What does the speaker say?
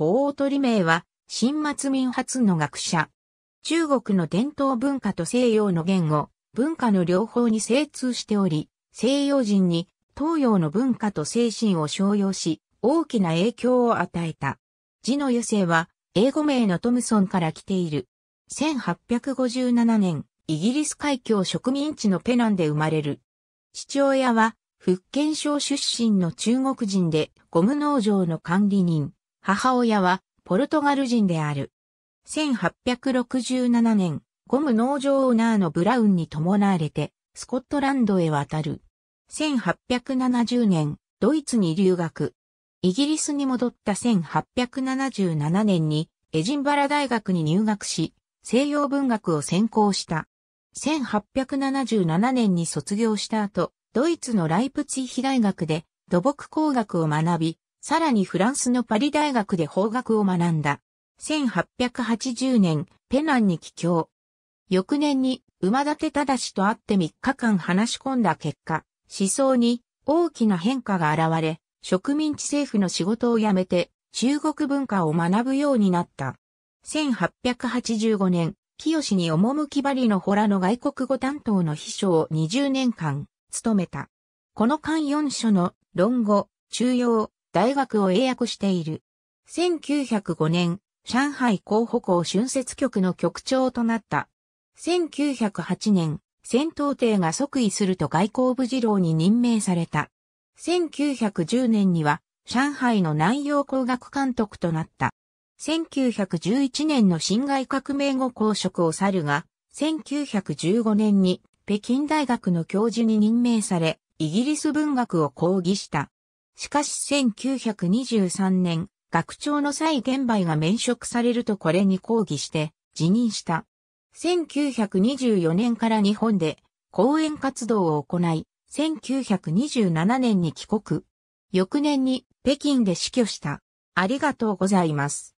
小大鳥名は、新末民発の学者。中国の伝統文化と西洋の言語、文化の両方に精通しており、西洋人に東洋の文化と精神を商用し、大きな影響を与えた。字の余生は、英語名のトムソンから来ている。1857年、イギリス海峡植民地のペナンで生まれる。父親は、福建省出身の中国人で、ゴム農場の管理人。母親はポルトガル人である。1867年、ゴム農場オーナーのブラウンに伴われて、スコットランドへ渡る。1870年、ドイツに留学。イギリスに戻った1877年に、エジンバラ大学に入学し、西洋文学を専攻した。1877年に卒業した後、ドイツのライプツィヒ大学で土木工学を学び、さらにフランスのパリ大学で法学を学んだ。1880年、ペナンに帰郷。翌年に、馬立正と会って3日間話し込んだ結果、思想に大きな変化が現れ、植民地政府の仕事を辞めて、中国文化を学ぶようになった。1885年、清に趣張りのホラの外国語担当の秘書を20年間、務めた。この間4書の論語、中庸、大学を英訳している。1905年、上海広報校春節局の局長となった。1908年、戦闘艇が即位すると外交部次郎に任命された。1910年には、上海の南洋工学監督となった。1911年の辛亥革命後公職を去るが、1915年に北京大学の教授に任命され、イギリス文学を講義した。しかし1923年、学長の際玄場が免職されるとこれに抗議して辞任した。1924年から日本で講演活動を行い、1927年に帰国。翌年に北京で死去した。ありがとうございます。